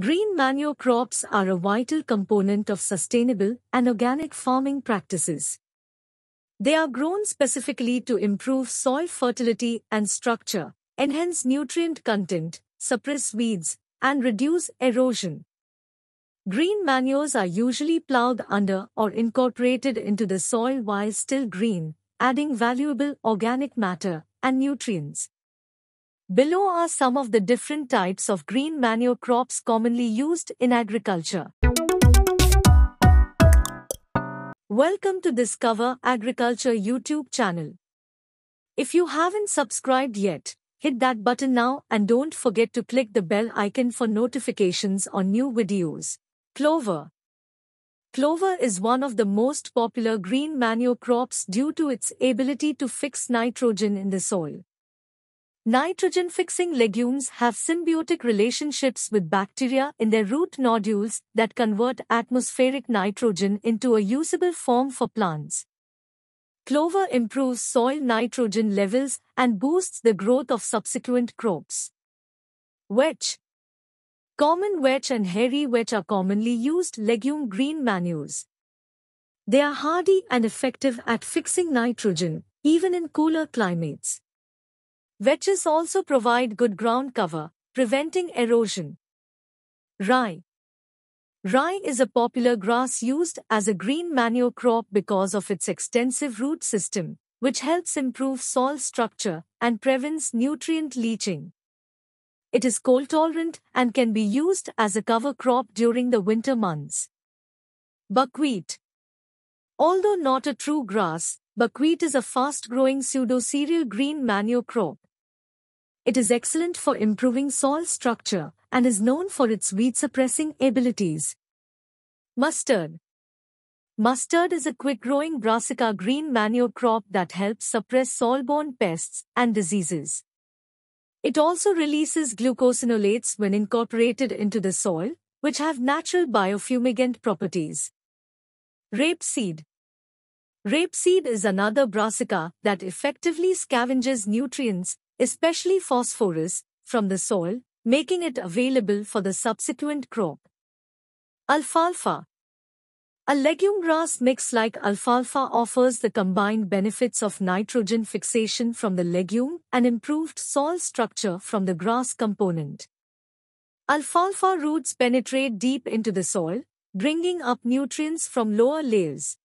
Green manure crops are a vital component of sustainable and organic farming practices. They are grown specifically to improve soil fertility and structure, enhance nutrient content, suppress weeds, and reduce erosion. Green manures are usually plowed under or incorporated into the soil while still green, adding valuable organic matter and nutrients. Below are some of the different types of green manure crops commonly used in agriculture. Welcome to Discover Agriculture YouTube channel. If you haven't subscribed yet, hit that button now and don't forget to click the bell icon for notifications on new videos. Clover Clover is one of the most popular green manure crops due to its ability to fix nitrogen in the soil. Nitrogen-fixing legumes have symbiotic relationships with bacteria in their root nodules that convert atmospheric nitrogen into a usable form for plants. Clover improves soil nitrogen levels and boosts the growth of subsequent crops. Wetch, Common wetch, and hairy wetch are commonly used legume green manures. They are hardy and effective at fixing nitrogen, even in cooler climates. Vetches also provide good ground cover, preventing erosion. Rye Rye is a popular grass used as a green manure crop because of its extensive root system, which helps improve soil structure and prevents nutrient leaching. It is cold tolerant and can be used as a cover crop during the winter months. Buckwheat Although not a true grass, buckwheat is a fast-growing pseudo-cereal green manure crop. It is excellent for improving soil structure and is known for its weed suppressing abilities. Mustard Mustard is a quick-growing brassica green manure crop that helps suppress soil-borne pests and diseases. It also releases glucosinolates when incorporated into the soil, which have natural biofumigant properties. Rapeseed Rapeseed is another brassica that effectively scavenges nutrients especially phosphorus, from the soil, making it available for the subsequent crop. Alfalfa A legume grass mix like alfalfa offers the combined benefits of nitrogen fixation from the legume and improved soil structure from the grass component. Alfalfa roots penetrate deep into the soil, bringing up nutrients from lower layers.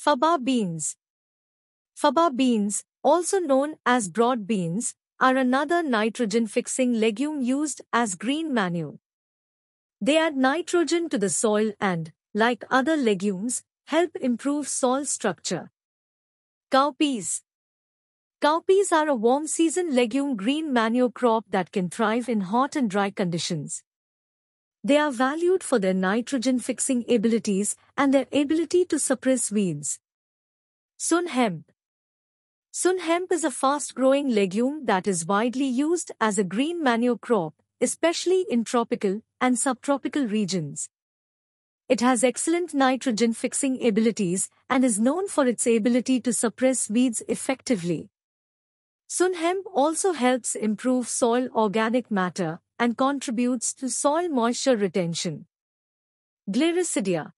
Faba beans Faba beans, also known as broad beans, are another nitrogen-fixing legume used as green manure. They add nitrogen to the soil and, like other legumes, help improve soil structure. Cowpeas Cowpeas are a warm season legume green manure crop that can thrive in hot and dry conditions. They are valued for their nitrogen fixing abilities and their ability to suppress weeds. Sun hemp Sun hemp is a fast-growing legume that is widely used as a green manure crop, especially in tropical and subtropical regions. It has excellent nitrogen-fixing abilities and is known for its ability to suppress weeds effectively. Sun hemp also helps improve soil organic matter and contributes to soil moisture retention. Gliricidia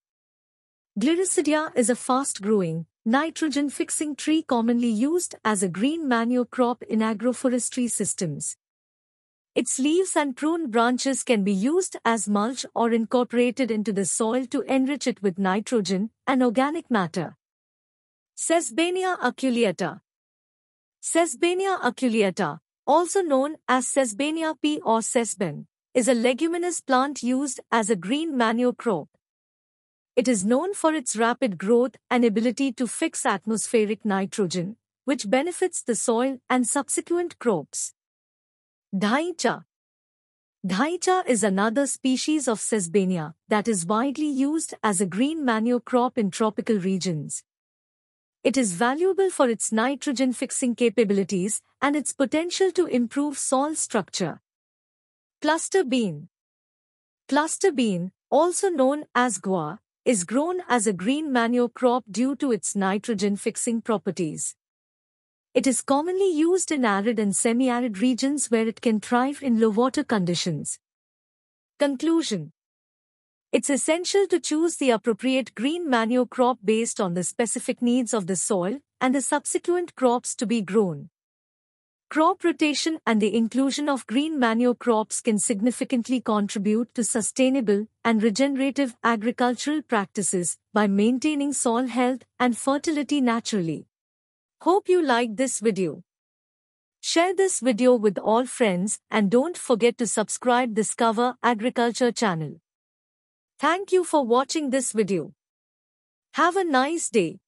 Gliricidia is a fast-growing, Nitrogen fixing tree commonly used as a green manure crop in agroforestry systems. Its leaves and pruned branches can be used as mulch or incorporated into the soil to enrich it with nitrogen and organic matter. Sesbania aculeata Sesbania aculeata, also known as Sesbania pea or sesben, is a leguminous plant used as a green manure crop. It is known for its rapid growth and ability to fix atmospheric nitrogen, which benefits the soil and subsequent crops. Dhaicha Dhaicha is another species of Sesbania that is widely used as a green manure crop in tropical regions. It is valuable for its nitrogen fixing capabilities and its potential to improve soil structure. Cluster bean Cluster bean, also known as guar, is grown as a green manure crop due to its nitrogen-fixing properties. It is commonly used in arid and semi-arid regions where it can thrive in low water conditions. Conclusion It's essential to choose the appropriate green manure crop based on the specific needs of the soil and the subsequent crops to be grown. Crop rotation and the inclusion of green manure crops can significantly contribute to sustainable and regenerative agricultural practices by maintaining soil health and fertility naturally. Hope you liked this video. Share this video with all friends and don't forget to subscribe Discover Agriculture channel. Thank you for watching this video. Have a nice day.